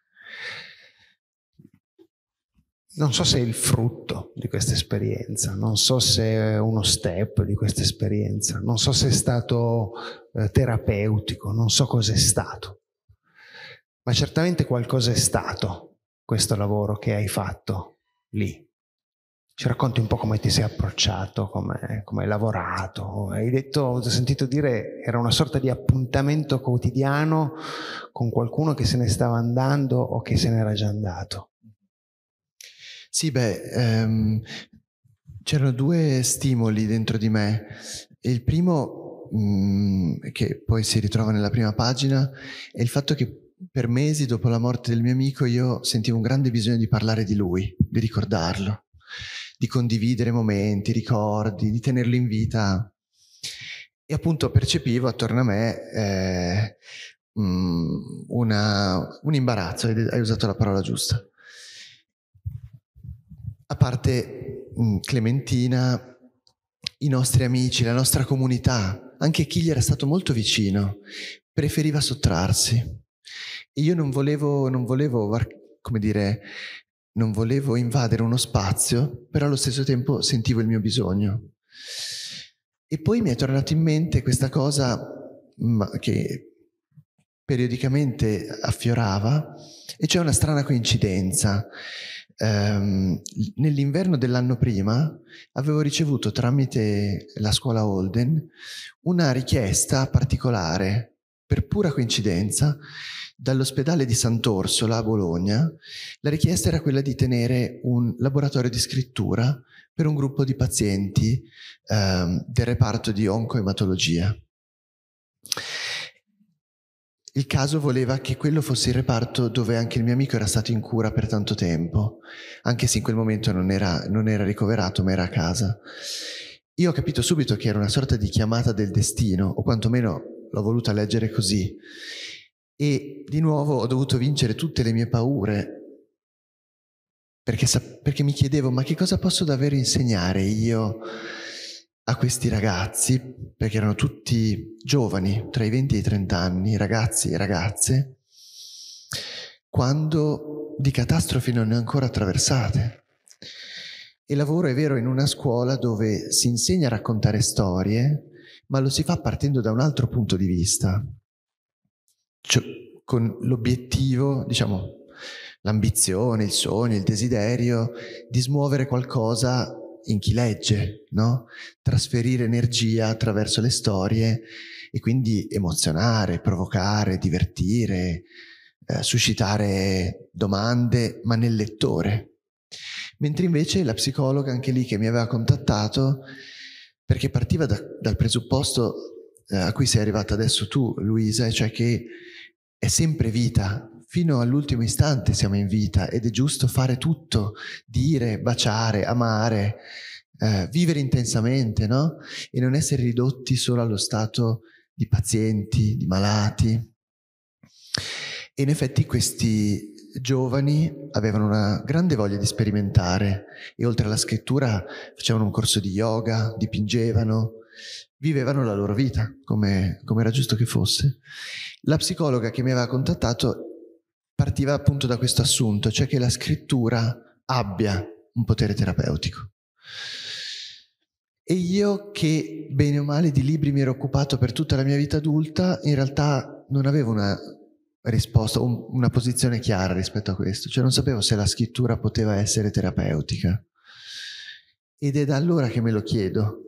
non so se è il frutto di questa esperienza, non so se è uno step di questa esperienza, non so se è stato eh, terapeutico, non so cos'è stato, ma certamente qualcosa è stato questo lavoro che hai fatto lì. Ci racconti un po' come ti sei approcciato, come, come hai lavorato. Hai detto, ho sentito dire, era una sorta di appuntamento quotidiano con qualcuno che se ne stava andando o che se n'era già andato. Sì, beh, ehm, c'erano due stimoli dentro di me. Il primo, mh, mm, che poi si ritrova nella prima pagina, è il fatto che per mesi dopo la morte del mio amico io sentivo un grande bisogno di parlare di lui, di ricordarlo, di condividere momenti, ricordi, di tenerlo in vita. E appunto percepivo attorno a me eh, mm, una, un imbarazzo, hai usato la parola giusta, a parte mm, Clementina, i nostri amici, la nostra comunità, anche chi gli era stato molto vicino, preferiva sottrarsi. E io non volevo, non volevo, come dire, non volevo invadere uno spazio, però allo stesso tempo sentivo il mio bisogno. E poi mi è tornata in mente questa cosa che periodicamente affiorava e c'è una strana coincidenza ehm, nell'inverno dell'anno prima avevo ricevuto tramite la scuola Holden una richiesta particolare, per pura coincidenza, dall'ospedale di Sant'Orsola a Bologna. La richiesta era quella di tenere un laboratorio di scrittura per un gruppo di pazienti ehm, del reparto di oncoematologia. Il caso voleva che quello fosse il reparto dove anche il mio amico era stato in cura per tanto tempo, anche se in quel momento non era, non era ricoverato ma era a casa. Io ho capito subito che era una sorta di chiamata del destino, o quantomeno l'ho voluta leggere così. E di nuovo ho dovuto vincere tutte le mie paure, perché, perché mi chiedevo ma che cosa posso davvero insegnare io a questi ragazzi, perché erano tutti giovani, tra i 20 e i 30 anni, ragazzi e ragazze, quando di catastrofi non ne ho ancora attraversate. E lavoro, è vero, in una scuola dove si insegna a raccontare storie, ma lo si fa partendo da un altro punto di vista, cioè, con l'obiettivo, diciamo, l'ambizione, il sogno, il desiderio di smuovere qualcosa in chi legge, no? Trasferire energia attraverso le storie e quindi emozionare, provocare, divertire, eh, suscitare domande, ma nel lettore. Mentre invece la psicologa, anche lì che mi aveva contattato, perché partiva da, dal presupposto eh, a cui sei arrivata adesso tu, Luisa, cioè che è sempre vita fino all'ultimo istante siamo in vita ed è giusto fare tutto, dire, baciare, amare, eh, vivere intensamente, no? E non essere ridotti solo allo stato di pazienti, di malati. E in effetti questi giovani avevano una grande voglia di sperimentare e oltre alla scrittura facevano un corso di yoga, dipingevano, vivevano la loro vita come, come era giusto che fosse. La psicologa che mi aveva contattato partiva appunto da questo assunto, cioè che la scrittura abbia un potere terapeutico. E io che bene o male di libri mi ero occupato per tutta la mia vita adulta, in realtà non avevo una risposta, un, una posizione chiara rispetto a questo, cioè non sapevo se la scrittura poteva essere terapeutica. Ed è da allora che me lo chiedo.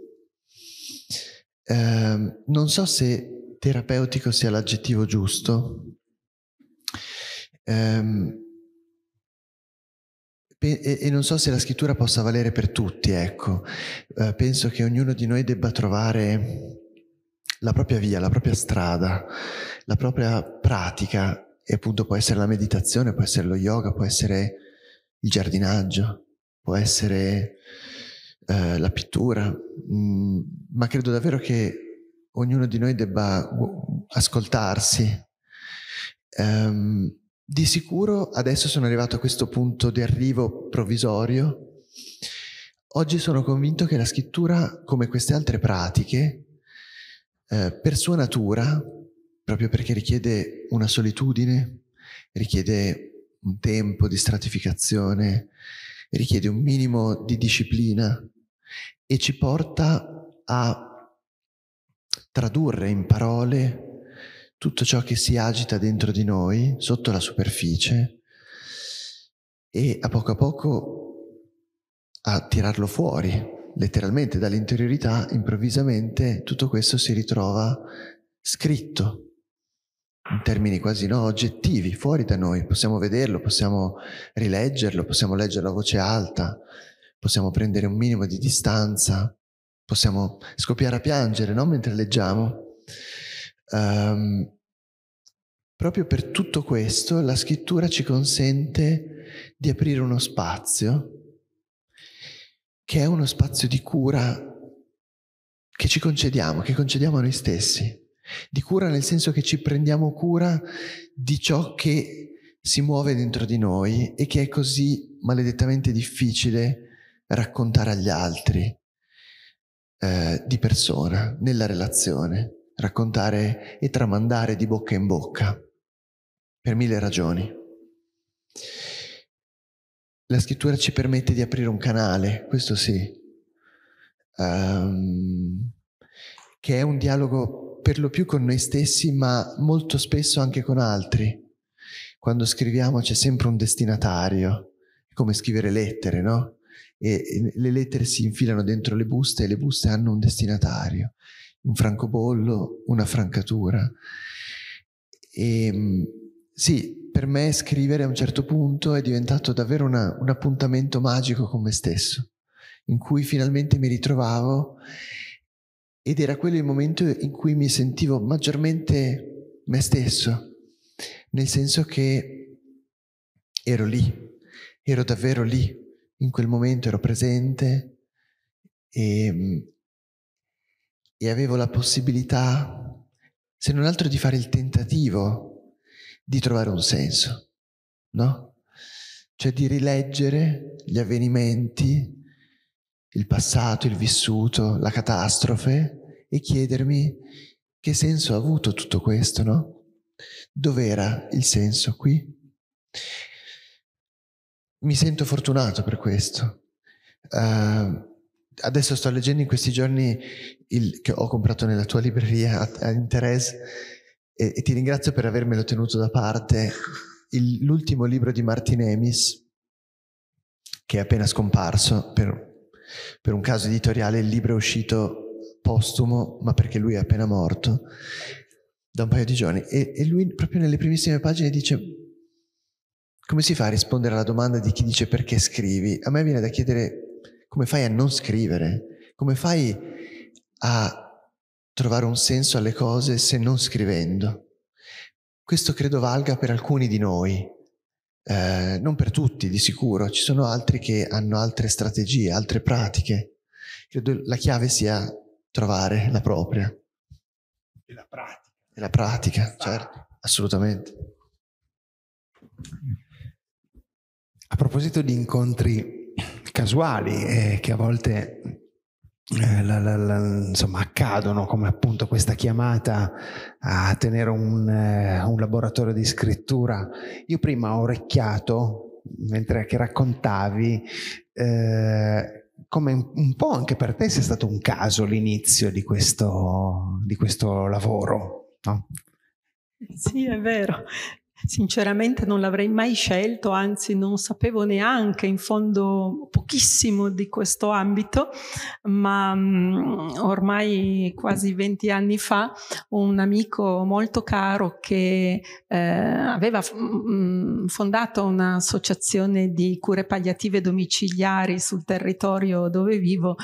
Eh, non so se terapeutico sia l'aggettivo giusto, Ehm, e, non so se la scrittura possa valere per tutti, ecco. Eh, penso che ognuno di noi debba trovare la propria via, la propria strada, la propria pratica, e appunto può essere la meditazione, può essere lo yoga, può essere il giardinaggio, può essere eh, la pittura, mm, ma credo davvero che ognuno di noi debba ascoltarsi. Um, di sicuro adesso sono arrivato a questo punto di arrivo provvisorio. Oggi sono convinto che la scrittura, come queste altre pratiche, eh, per sua natura, proprio perché richiede una solitudine, richiede un tempo di stratificazione, richiede un minimo di disciplina e ci porta a tradurre in parole tutto ciò che si agita dentro di noi, sotto la superficie, e a poco a poco a tirarlo fuori, letteralmente dall'interiorità, improvvisamente tutto questo si ritrova scritto in termini quasi no, oggettivi, fuori da noi. Possiamo vederlo, possiamo rileggerlo, possiamo leggerlo a voce alta, possiamo prendere un minimo di distanza, possiamo scoppiare a piangere no? mentre leggiamo. Um, proprio per tutto questo la scrittura ci consente di aprire uno spazio che è uno spazio di cura che ci concediamo, che concediamo a noi stessi. Di cura nel senso che ci prendiamo cura di ciò che si muove dentro di noi e che è così maledettamente difficile raccontare agli altri eh, di persona, nella relazione raccontare e tramandare di bocca in bocca, per mille ragioni. La scrittura ci permette di aprire un canale, questo sì, um, che è un dialogo per lo più con noi stessi, ma molto spesso anche con altri. Quando scriviamo c'è sempre un destinatario, è come scrivere lettere, no? E le lettere si infilano dentro le buste e le buste hanno un destinatario un francobollo, una francatura. E ehm, sì, per me scrivere a un certo punto è diventato davvero una, un appuntamento magico con me stesso, in cui finalmente mi ritrovavo ed era quello il momento in cui mi sentivo maggiormente me stesso, nel senso che ero lì, ero davvero lì, in quel momento ero presente e ehm, e avevo la possibilità, se non altro, di fare il tentativo di trovare un senso, no? Cioè di rileggere gli avvenimenti, il passato, il vissuto, la catastrofe e chiedermi che senso ha avuto tutto questo, no? Dov'era il senso qui? Mi sento fortunato per questo. Uh, adesso sto leggendo in questi giorni il, che ho comprato nella tua libreria a, a Interesse e, e, ti ringrazio per avermelo tenuto da parte, il, l'ultimo libro di Martin Emis che è appena scomparso per, per un caso editoriale, il libro è uscito postumo, ma perché lui è appena morto, da un paio di giorni. E, e, lui proprio nelle primissime pagine dice, come si fa a rispondere alla domanda di chi dice perché scrivi? A me viene da chiedere come fai a non scrivere? Come fai a trovare un senso alle cose se non scrivendo? Questo credo valga per alcuni di noi, eh, non per tutti di sicuro, ci sono altri che hanno altre strategie, altre pratiche. Credo la chiave sia trovare la propria. E la pratica. E la pratica, esatto. certo, assolutamente. A proposito di incontri casuali eh, che a volte eh, la, la, la, insomma, accadono, come appunto questa chiamata a tenere un, eh, un laboratorio di scrittura. Io prima ho orecchiato, mentre che raccontavi, eh, come un po' anche per te sia stato un caso l'inizio di questo, di questo lavoro, no? Sì, è vero. Sinceramente non l'avrei mai scelto, anzi non sapevo neanche in fondo pochissimo di questo ambito, ma mm, ormai quasi 20 anni fa un amico molto caro che eh, aveva mm, mm, fondato un'associazione di cure palliative domiciliari sul territorio dove vivo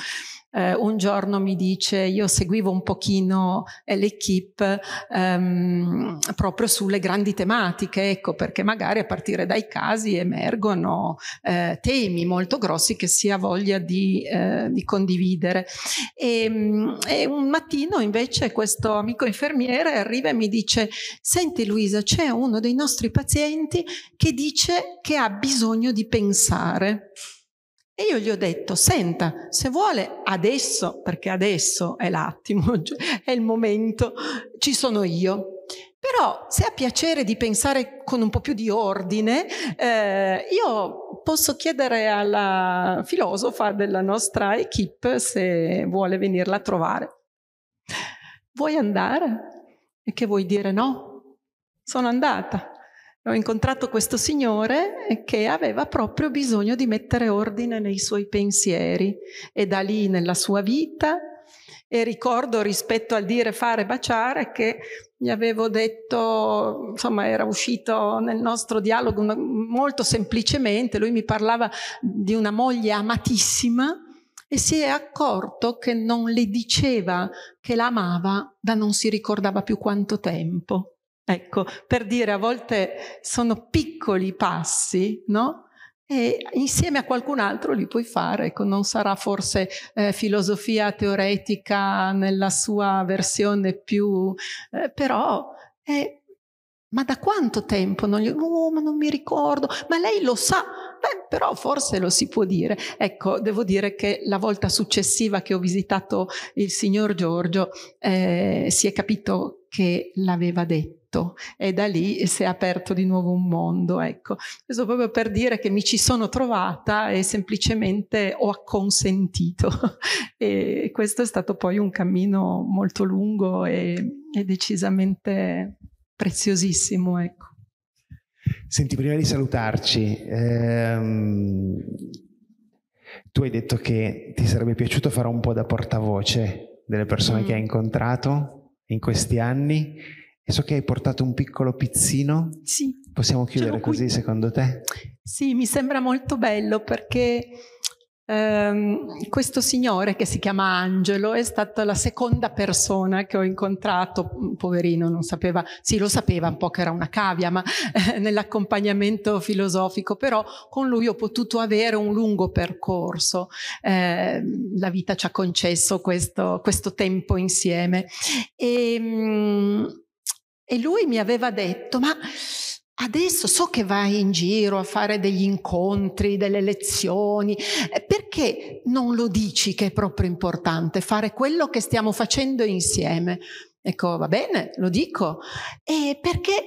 eh, un giorno mi dice io seguivo un pochino l'equipe ehm, proprio sulle grandi tematiche tematiche, ecco perché magari a partire dai casi emergono eh, temi molto grossi che si ha voglia di, eh, di condividere. E, ehm, e, un mattino invece questo amico infermiere arriva e mi dice, senti Luisa, c'è uno dei nostri pazienti che dice che ha bisogno di pensare. E io gli ho detto, senta, se vuole adesso, perché adesso è l'attimo, è il momento, ci sono io. Però se ha piacere di pensare con un po' più di ordine, eh, io posso chiedere alla filosofa della nostra equip se vuole venirla a trovare. Vuoi andare? E che vuoi dire no? Sono andata. Ho incontrato questo signore che aveva proprio bisogno di mettere ordine nei suoi pensieri e da lì nella sua vita e ricordo rispetto al dire fare baciare che gli avevo detto, insomma era uscito nel nostro dialogo molto semplicemente, lui mi parlava di una moglie amatissima e si è accorto che non le diceva che la amava da non si ricordava più quanto tempo. Ecco, per dire a volte sono piccoli passi, no? e insieme a qualcun altro li puoi fare. Ecco, non sarà forse eh, filosofia teoretica nella sua versione più, eh, però eh, ma da quanto tempo? Non, gli, oh, ma non mi ricordo, ma lei lo sa. Beh, però forse lo si può dire. Ecco, devo dire che la volta successiva che ho visitato il signor Giorgio eh, si è capito che l'aveva detto tutto e da lì si è aperto di nuovo un mondo. Ecco, questo proprio per dire che mi ci sono trovata e semplicemente ho acconsentito e questo è stato poi un cammino molto lungo e, e decisamente preziosissimo. Ecco. Senti, prima di salutarci, ehm, tu hai detto che ti sarebbe piaciuto fare un po' da portavoce delle persone mm. che hai mm. incontrato in questi anni e so che hai portato un piccolo pizzino. Sì. Possiamo chiudere così secondo te? Sì, mi sembra molto bello perché ehm, questo signore che si chiama Angelo è stata la seconda persona che ho incontrato, mm, poverino, non sapeva, sì lo sapeva un po' che era una cavia, ma eh, nell'accompagnamento filosofico, però con lui ho potuto avere un lungo percorso. Eh, la vita ci ha concesso questo, questo tempo insieme. E, ehm, mh, e lui mi aveva detto, ma adesso so che vai in giro a fare degli incontri, delle lezioni, eh, perché non lo dici che è proprio importante fare quello che stiamo facendo insieme? Ecco, va bene, lo dico. E perché,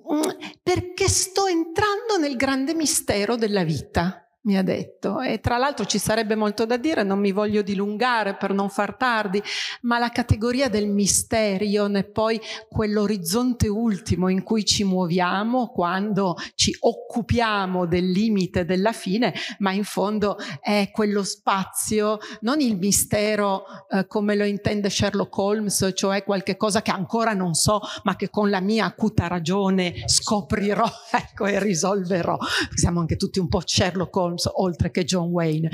mm, perché sto entrando nel grande mistero della vita mi ha detto. E tra l'altro ci sarebbe molto da dire, non mi voglio dilungare per non far tardi, ma la categoria del misterio è poi quell'orizzonte ultimo in cui ci muoviamo quando ci occupiamo del limite della fine, ma in fondo è quello spazio, non il mistero eh, come lo intende Sherlock Holmes, cioè qualche cosa che ancora non so, ma che con la mia acuta ragione scoprirò ecco, e risolverò. Siamo anche tutti un po' Sherlock Holmes Holmes oltre che John Wayne,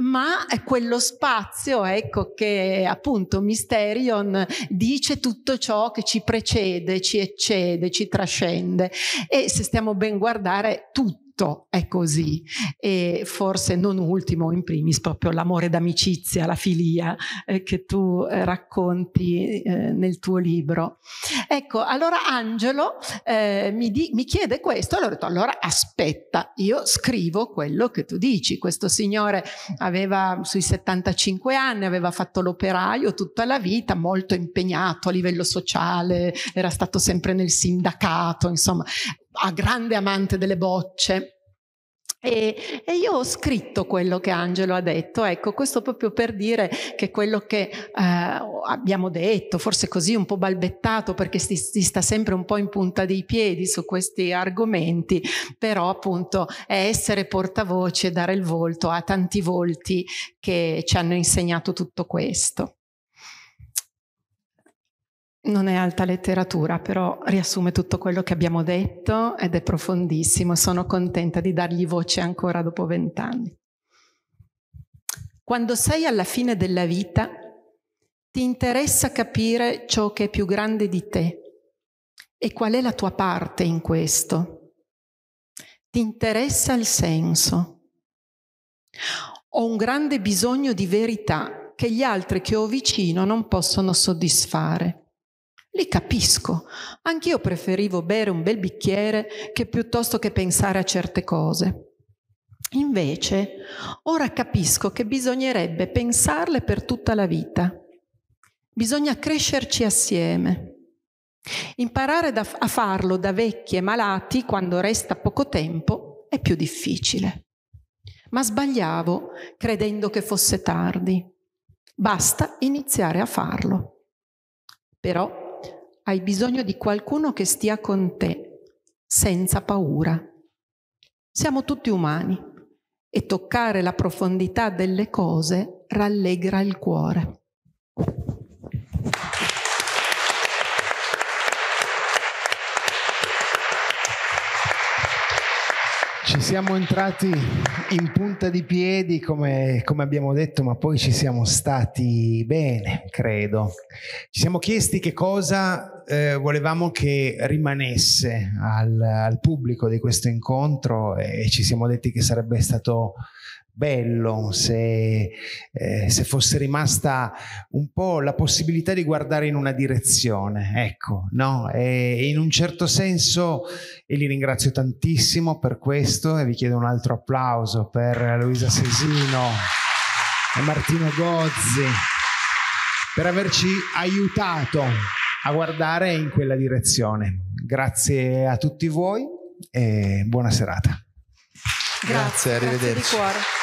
ma è quello spazio ecco, che appunto Mysterion dice tutto ciò che ci precede, ci eccede, ci trascende e se stiamo ben guardare tutto tutto è così e forse non ultimo in primis proprio l'amore d'amicizia, la filia eh, che tu eh, racconti eh, nel tuo libro. Ecco, allora Angelo eh, mi, di, mi, chiede questo, allora detto allora aspetta, io scrivo quello che tu dici. Questo signore aveva sui 75 anni, aveva fatto l'operaio tutta la vita, molto impegnato a livello sociale, era stato sempre nel sindacato, insomma, a grande amante delle bocce. E, e, io ho scritto quello che Angelo ha detto, ecco, questo proprio per dire che quello che eh, abbiamo detto, forse così un po' balbettato perché si, si, sta sempre un po' in punta dei piedi su questi argomenti, però appunto è essere portavoce dare il volto a tanti volti che ci hanno insegnato tutto questo. Non è alta letteratura, però riassume tutto quello che abbiamo detto ed è profondissimo. Sono contenta di dargli voce ancora dopo vent'anni. Quando sei alla fine della vita, ti interessa capire ciò che è più grande di te e qual è la tua parte in questo. Ti interessa il senso. Ho un grande bisogno di verità che gli altri che ho vicino non possono soddisfare. Li capisco. Anch'io preferivo bere un bel bicchiere che piuttosto che pensare a certe cose. Invece, ora capisco che bisognerebbe pensarle per tutta la vita. Bisogna crescerci assieme. Imparare da, a farlo da vecchi e malati quando resta poco tempo è più difficile. Ma sbagliavo credendo che fosse tardi. Basta iniziare a farlo. Però hai bisogno di qualcuno che stia con te, senza paura. Siamo tutti umani e toccare la profondità delle cose rallegra il cuore. Ci siamo entrati in punta di piedi, come, come, abbiamo detto, ma poi ci siamo stati bene, credo. Ci siamo chiesti che cosa eh, volevamo che rimanesse al, al, pubblico di questo incontro e ci siamo detti che sarebbe stato bello, se, eh, se, fosse rimasta un po' la possibilità di guardare in una direzione, ecco, no? E, in un certo senso, e li ringrazio tantissimo per questo e vi chiedo un altro applauso per Luisa Sesino e Martino Gozzi per averci aiutato a guardare in quella direzione. Grazie a tutti voi e buona serata. Grazie, grazie arrivederci. Grazie